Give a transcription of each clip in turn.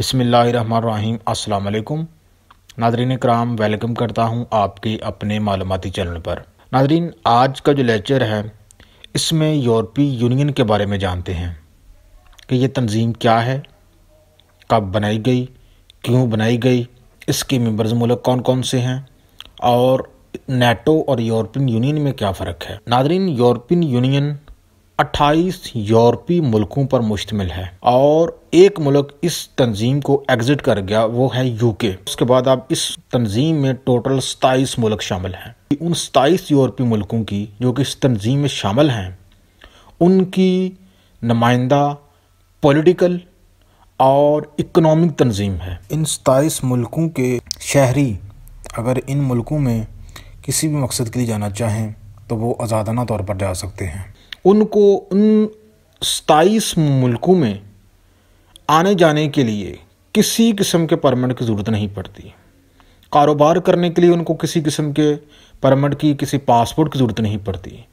बसमीम् अल्लाम नादरीन कराम वेलकम करता हूँ आपके अपने मालूमती चैनल पर नादरीन आज का जो लेक्चर है इसमें यूरोपी यूनियन के बारे में जानते हैं कि ये तंजीम क्या है कब बनाई गई क्यों बनाई गई इसके मेंबर्स मुल्क कौन कौन से हैं और नेटो और यूरोपियन यूनियन में क्या फ़र्क है नादरीन यूरोपियन यूनियन 28 यूरोपी मुल्कों पर मुश्तमिल है और एक मुल्क इस तंजीम को एग्जिट कर गया वो है यूके उसके बाद आप इस तंजीम में टोटल सताईस मुल्क शामिल हैं उन सताईस यूरोपी मुल्कों की जो कि इस तंजीम में शामिल हैं उनकी नुमाइंदा पॉलिटिकल और इकोनॉमिक तंजीम है इन सताईस मुल्कों के शहरी अगर इन मुल्कों में किसी भी मकसद के लिए जाना चाहें तो वो आज़ादाना तौर पर जा सकते हैं उनको उन सताईस मुल्कों में आने जाने के लिए किसी किस्म के परमिट की ज़रूरत नहीं पड़ती कारोबार करने के लिए उनको किसी किस्म के परमिट की किसी पासपोर्ट की ज़रूरत नहीं पड़ती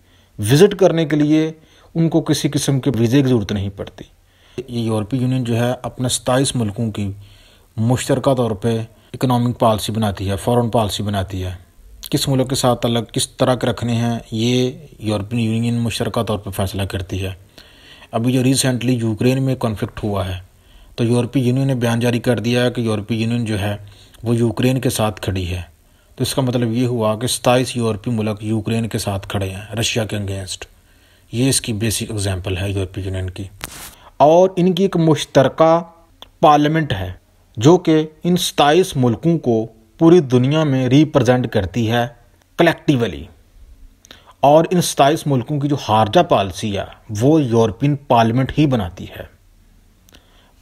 विज़िट करने के लिए उनको किसी किस्म के वीज़े की ज़रूरत नहीं पड़ती ये यूरोपीय यूनियन जो है अपने सताईस मुल्कों की मुश्तरक तौर पर इकनॉमिक पॉलिसी बनाती है फ़ॉरन पॉलिसी बनाती है किस मुल्क के साथ अलग किस तरह के रखने हैं ये यूरोपियन यूनियन मुशरका तौर पर फैसला करती है अभी जो रिसेंटली यूक्रेन में कॉन्फ्लिक्ट हुआ है तो यूरोपीय यूनियन ने बयान जारी कर दिया है कि यूरोपीय यूनियन जो है वो यूक्रेन के साथ खड़ी है तो इसका मतलब ये हुआ कि सताईस यूरोपीय मुल्क यूक्रेन के साथ खड़े हैं रशिया के अगेंस्ट ये इसकी बेसिक एग्जाम्पल है यूरोपीय यूनियन की और इनकी एक मुश्तरक पार्लियामेंट है जो कि इन सताईस मुल्कों को पूरी दुनिया में रिप्रजेंट करती है कलेक्टिवली और इन सताईस मुल्कों की जो हारजा पॉलिसी है वो यूरोपियन पार्लियामेंट ही बनाती है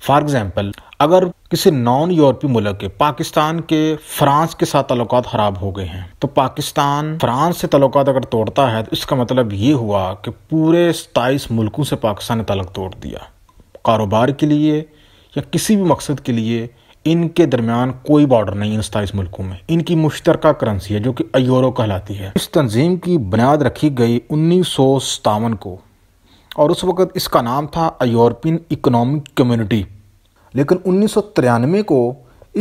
फॉर एग्ज़ाम्पल अगर किसी नॉन यूरोपीय मुल्क के पाकिस्तान के फ्रांस के साथ तल्लक ख़राब हो गए हैं तो पाकिस्तान फ्रांस से तल्लक अगर तोड़ता है तो इसका मतलब ये हुआ कि पूरे सताईस मुल्कों से पाकिस्तान ने तलक तोड़ दिया कारोबार के लिए या किसी भी मकसद के लिए इनके दरमियान कोई बॉर्डर नहीं है इन सताईस मुल्कों में इनकी मुश्तर करेंसी है जो कि अयोरो कहलाती है इस तंजीम की बुनियाद रखी गई उन्नीस को और उस वक़्त इसका नाम था यूरोपियन इकोनॉमिक कम्युनिटी लेकिन उन्नीस को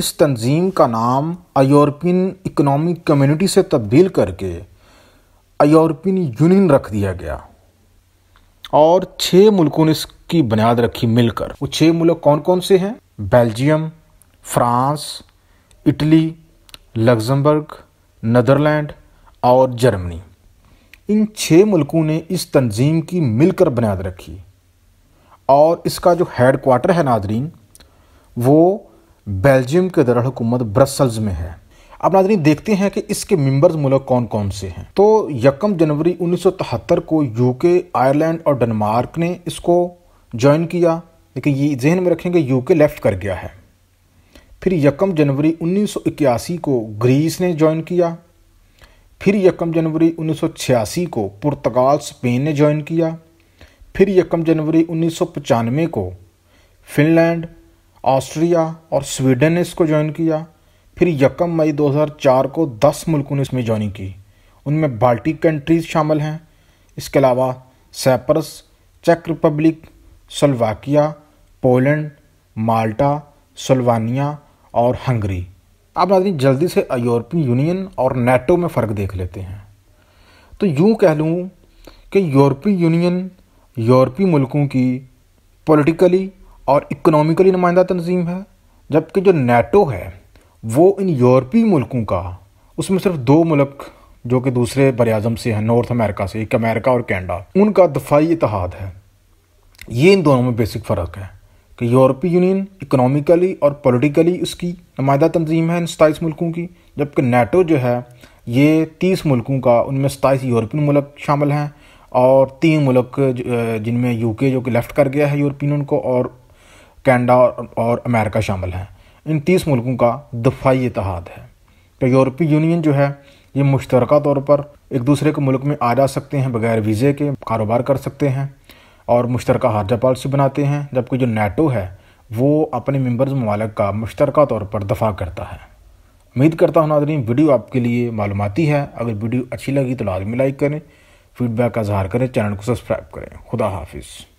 इस तंजीम का नाम यूरोपियन इकोनॉमिक कम्युनिटी से तब्दील करके यूरोपियन यूनियन रख दिया गया और छः मुल्कों ने इसकी बुनियाद रखी मिलकर वो छः मुल्क कौन कौन से हैं Belgium France Italy Luxembourg Netherlands और जर्मनी इन छः मुल्कों ने इस तंजीम की मिलकर बुनियाद रखी और इसका जो हेड क्वार्टर है नादरीन वो बेल्जियम के दरहकूमत ब्रसल्स में है अब नादरीन देखते हैं कि इसके मेंबर्स मुल्क कौन कौन से हैं तो यकम जनवरी 1973 को यूके आयरलैंड और डेनमार्क ने इसको ज्वाइन किया लेकिन ये जहन में रखेंगे यूके लेफ्ट कर गया है फिर यकम जनवरी 1981 को ग्रीस ने ज्वाइन किया फिर यकम जनवरी 1986 को पुर्तगाल स्पेन ने ज्वाइन किया फिर यकम जनवरी उन्नीस को फिनलैंड ऑस्ट्रिया और स्वीडन ने इसको ज्वाइन किया फिर यकम मई 2004 को 10 मुल्कों ने इसमें ज्वाइन की उनमें बाल्टिक कंट्रीज़ शामिल हैं इसके अलावा सैप्रस चेक Republic Slovakia Poland Malta Slovenia और हंगरी आप नाजरी जल्दी से यूरोपीय यूनियन और नेटो में फ़र्क देख लेते हैं तो यूँ कह लूँ कि यूरोपीय यूनियन यूरोपीय मुल्कों की पॉलिटिकली और इकोनॉमिकली नुमाइंदा तंजीम है जबकि जो नेटो है वो इन यूरोपीय मुल्कों का उसमें सिर्फ दो मुल्क जो कि दूसरे बर अज़म से हैं नॉर्थ अमेरिका से एक अमेरिका और कैनेडा उनका दफाई इतिहाद है ये इन दोनों में बेसिक फ़र्क है कि यूरोपीय यूनियन इकोनॉमिकली और पॉलिटिकली उसकी नुमाइंदा तंजीम है इन सताईस मुल्कों की जबकि नेटो जो है ये तीस मुल्कों का उनमें सताईस यूरोपियन मुल्क शामिल हैं और तीन मुल्क जिनमें यूके जो कि लेफ़्ट कर गया है यूरोपियन को और कैनेडा और अमेरिका शामिल हैं इन तीस मुल्कों का दफाई इतिहाद है तो यूरोपीय यूनियन जो है ये मुश्तरक तौर पर एक दूसरे के मुल्क में आ जा सकते हैं बगैर वीज़े के कारोबार कर सकते हैं और मुश्तरक हारजा पॉलिसी बनाते हैं जबकि जो नेटो है वो अपने मेंबर्स ममालक का मुश्तरक तौर पर दफा करता है उम्मीद करता हूँ नादरी वीडियो आपके लिए मालूमती है अगर वीडियो अच्छी लगी तो लाजमी लाइक करें फीडबैक का इजहार करें चैनल को सब्सक्राइब करें खुदा हाफिज़